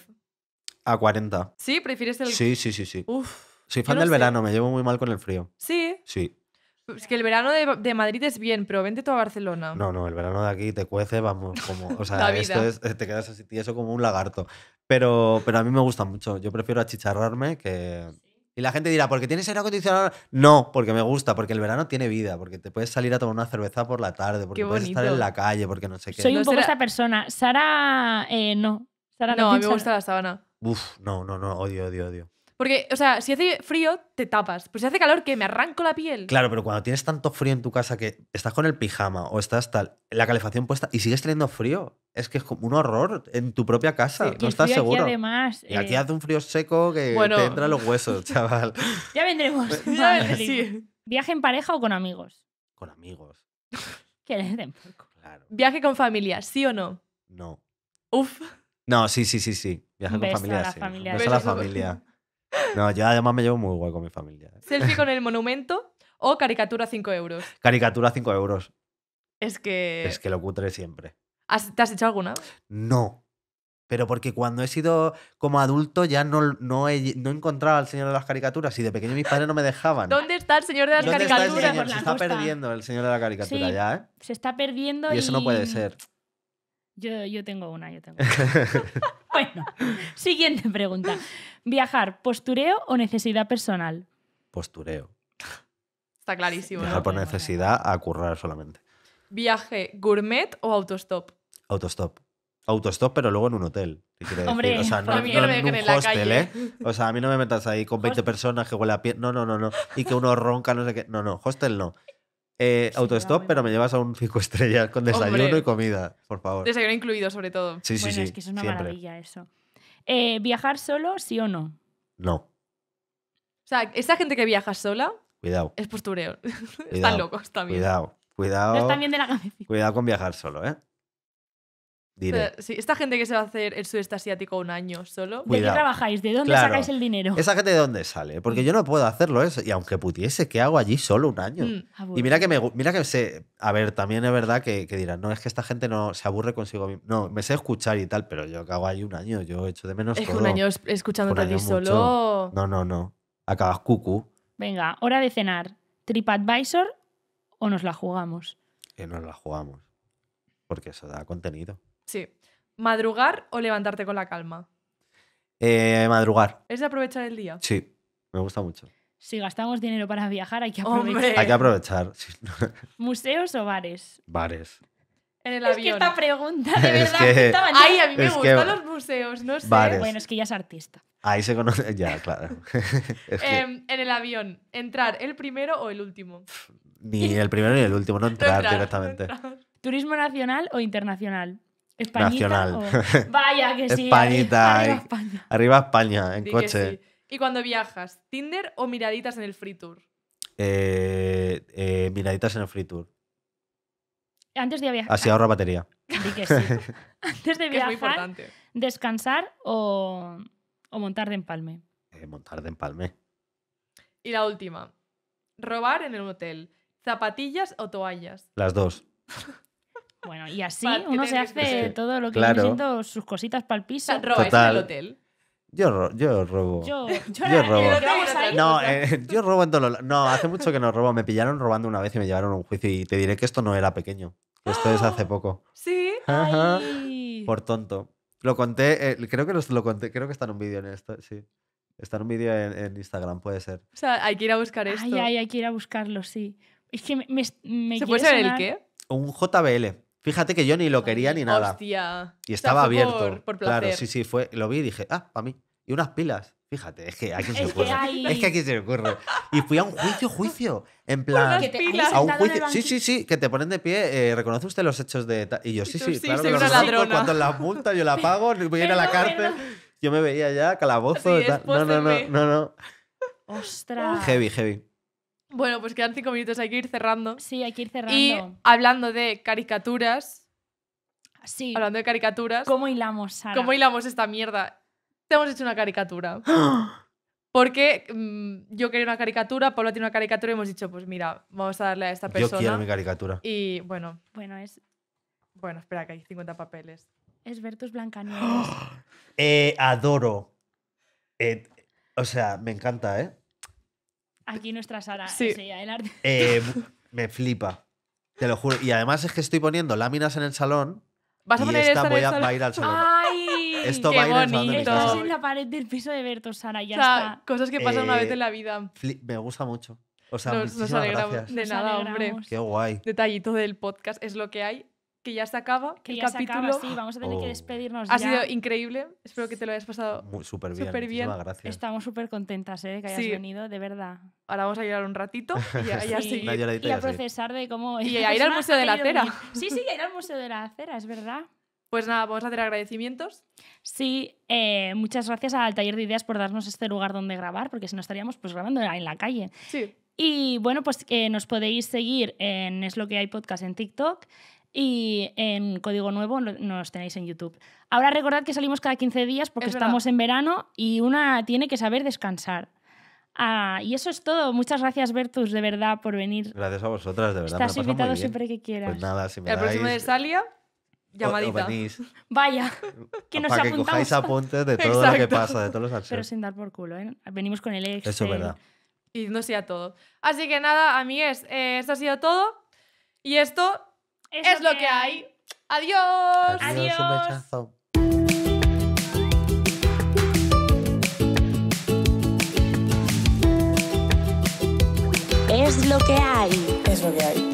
A 40. ¿Sí? ¿Prefieres el.? Sí, sí, sí. sí. Soy fan del verano, me llevo muy mal con el frío. Sí. Sí. Es que el verano de, Madrid es bien, pero vente tú a Barcelona. No, no, el verano de aquí te cuece, vamos, como. O sea, esto es, te quedas así tieso como un lagarto. Pero, a mí me gusta mucho. Yo prefiero achicharrarme que. Y la gente dirá, ¿porque tienes aire acondicionado? No, porque me gusta, porque el verano tiene vida, porque te puedes salir a tomar una cerveza por la tarde, porque puedes estar en la calle, porque no sé qué. Soy un poco esa persona. Sara, eh, no. Sara no, no a mí me gusta la sábana. Uf, no, no, no, odio, odio, odio. Porque, o sea, si hace frío, te tapas. Pero si hace calor, que me arranco la piel. Claro, pero cuando tienes tanto frío en tu casa que estás con el pijama o estás tal, la calefacción puesta y sigues teniendo frío, es que es como un horror en tu propia casa. no estás seguro. Y aquí eh, hace un frío seco que te entra los huesos, chaval. ya vendremos. ya vendremos. ¿Viaje en pareja o con amigos? Con amigos. que den poco. ¿Viaje con familia, sí o no? No. Uf. No, sí, sí, sí, sí. Viaje con familia. sí. familia. es a la familia. No, yo además me llevo muy guay con mi familia. ¿eh? Selfie con el monumento o caricatura 5 euros. Caricatura 5 euros. Es que. Es que lo cutre siempre. ¿Has, ¿Te has hecho alguna? No. Pero porque cuando he sido como adulto ya no, no, he, no encontraba al señor de las caricaturas y de pequeño mis padres no me dejaban. ¿Dónde está el señor de las caricaturas? Se está perdiendo el señor de la caricatura ya, ¿eh? Se está perdiendo y. eso no puede ser. Yo, yo tengo una, yo tengo una. siguiente pregunta. ¿Viajar, postureo o necesidad personal? Postureo. Está clarísimo. Viajar por necesidad a currar solamente. ¿Viaje gourmet o autostop? Autostop. Autostop, pero luego en un hotel. Hombre, no, me hostel, ¿eh? O sea, a mí no me metas ahí con 20 personas que huele a pie. No, no, no, no. Y que uno ronca, no sé qué. No, no, hostel no. Eh, autostop, pero me llevas a un 5 estrellas con desayuno y comida, por favor. Desayuno incluido, sobre todo. Sí, sí, bueno, sí. Es que es una maravilla eso. Eh, ¿Viajar solo, sí o no? No. O sea, esa gente que viaja sola Cuidado. es postureo. Están locos también. Cuidado, cuidado. No están bien de la Cuidado con viajar solo, ¿eh? esta gente que se va a hacer el sudeste asiático un año solo. ¿De qué trabajáis? ¿De dónde sacáis el dinero? ¿Esa gente de dónde sale? Porque yo no puedo hacerlo eso. Y aunque pudiese ¿qué hago allí solo un año? Mm. Ah, y mira que me mira que sé. A ver, también es verdad que, dirán, no, es que esta gente no se aburre consigo mismo. No, me sé escuchar y tal, pero yo que hago allí un año, yo he hecho de menos. Es un año escuchándote un solo. No, no, no. Acabas cucu. Venga, hora de cenar. ¿TripAdvisor o nos la jugamos? Que nos la jugamos. Porque eso da contenido. Sí. ¿Madrugar o levantarte con la calma? Eh, madrugar. ¿Es de aprovechar el día? Sí, me gusta mucho. Si gastamos dinero para viajar, hay que aprovechar. Hay que aprovechar. ¿Museos o bares? Bares. En el Es que esta pregunta, de verdad, Ay, a mí me gustan los museos, no sé. Bueno, es que ya es artista. Ahí se conoce. Ya, claro. Em, en el avión, ¿entrar el primero o el último? ni el primero ni el último, no entrar, directamente. ¿Turismo nacional o internacional? Españita, nacional. Vaya que sí. Españita. Arriba, España. Arriba España, en coche. ¿Y cuando viajas, Tinder o miraditas en el free tour? Eh, eh, miraditas en el free tour. Antes de viajar. Así ahorra batería. Que sí. Antes de viajar, es muy importante. descansar o, montar de empalme. Eh, montar de empalme. Y la última. Robar en el hotel. ¿Zapatillas o toallas? Las dos. Bueno, y así uno se hace todo lo que claro. sus cositas para el piso. Roba en el hotel. Yo, yo robo. Yo, robo. No, eh, yo robo en todo No, hace mucho que no robo. Me pillaron robando una vez y me llevaron a un juicio. Y te diré que esto no era pequeño. Esto es hace poco. Sí. Por tonto. Lo conté, eh, creo que lo conté, creo que está en un vídeo en esto, sí. Está en un vídeo en, Instagram, puede ser. O sea, hay que ir a buscar esto. hay que ir a buscarlo, sí. Es que me. ¿Se puede ser el qué? Un JBL. Fíjate que yo ni lo quería ni nada. Y estaba abierto. Claro, sí, sí, fue. Lo vi y dije, ah, para mí. Y unas pilas. Fíjate, es que aquí se ocurre. Es que aquí se ocurre. Y fui a un juicio, juicio. En plan, a un juicio. Sí, sí, sí, que te ponen de pie. Eh, ¿Reconoce usted los hechos de.? Y yo, sí, sí, claro Cuando la multa, yo la pago, voy a ir a la cárcel. Yo me veía ya, calabozo. No, no, no, no, no. Ostras. Heavy, heavy. Bueno, pues quedan cinco minutos, hay que ir cerrando. Sí, hay que ir cerrando. Y hablando de caricaturas. Sí. Hablando de caricaturas. ¿Cómo hilamos, Sara? ¿Cómo hilamos esta mierda? Te hemos hecho una caricatura. ¡Ah! Porque mm, yo quería una caricatura, Pablo tiene una caricatura y hemos dicho, pues mira, vamos a darle a esta persona. Yo quiero mi caricatura. Y bueno. Bueno, es. Bueno, espera, que hay 50 papeles. Es Bertus Blancanieves. Eh, adoro. Eh, o sea, me encanta, ¿eh? Aquí nuestra Sara sí. el arte. Eh, me flipa. Te lo juro. Y además es que estoy poniendo láminas en el salón. Vas a y poner esta, voy a, ir al salón. ¡Ay! Esto qué va a ir bonito. al salón. Estás en la pared del piso de Berto, Sara, ya o sea, está. Cosas que pasan una vez eh, en la vida. Me gusta mucho. O sea, nos, nos alegramos gracias. de nada, hombre. Qué guay. Detallito del podcast es lo que hay que ya se acaba que el capítulo. Se acaba, sí, vamos a tener que oh. despedirnos. Ha sido increíble. Espero que te lo hayas pasado súper bien. Super bien. Estamos súper contentas ¿eh? que hayas venido, de verdad. Ahora vamos a llorar un ratito y a, procesar de cómo. Y a ir al Museo de la Cera. Sí, sí, a ir al Museo de la Cera, es verdad. Pues nada, vamos a hacer agradecimientos. Sí, eh, muchas gracias al Taller de Ideas por darnos este lugar donde grabar, porque si no estaríamos pues grabando en la calle. Sí. Y bueno, pues nos podéis seguir en Es lo que hay podcast en TikTok, y en Código Nuevo nos tenéis en YouTube. Ahora recordad que salimos cada 15 días porque estamos en verano y una tiene que saber descansar. Ah, y eso es todo. Muchas gracias, Bertus, de verdad, por venir. Gracias a vosotras, de verdad. Estás invitado siempre que quieras. Pues nada, si me El próximo de Salia, llamadita. Vaya, que nos Para que cojáis apuntes de todo lo que pasa, de todos los archivos. Pero sin dar por culo, ¿eh? Venimos con el ex. Eso es verdad. Y no sea todo. Así que nada, a amigues, eh, esto ha sido todo. Y esto es, lo, que, hay. Adiós. Adiós. Es lo que hay. Es lo que hay.